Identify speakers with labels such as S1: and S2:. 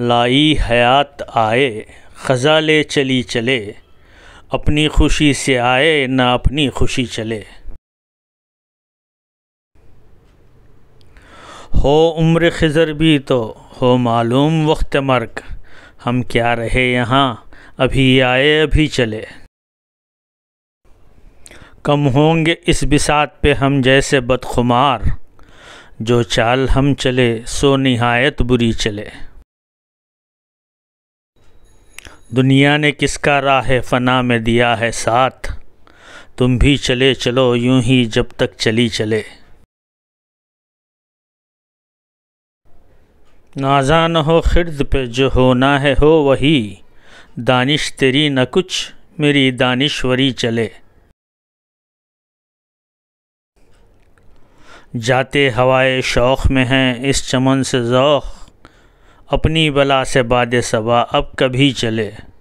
S1: लाई
S2: हयात आए खजाले ले चली चले अपनी खुशी से आए ना अपनी खुशी चले हो उम्र खज़र भी तो हो मालूम वक्त मर्क हम क्या रहे यहाँ अभी आए अभी चले कम होंगे इस बिसात पे हम जैसे बदखुमार जो चाल हम चले सो नहायत बुरी चले दुनिया ने किसका राह फना में दिया है साथ तुम भी चले चलो यूं ही जब तक चली चले नाजा न हो खिर्द पे जो होना है हो वही दानिश तेरी न कुछ मेरी दानिश्वरी चले जाते हवाए शौक़ में हैं इस चमन से ज़ौक़ अपनी बला से बाद
S1: सबा अब कभी चले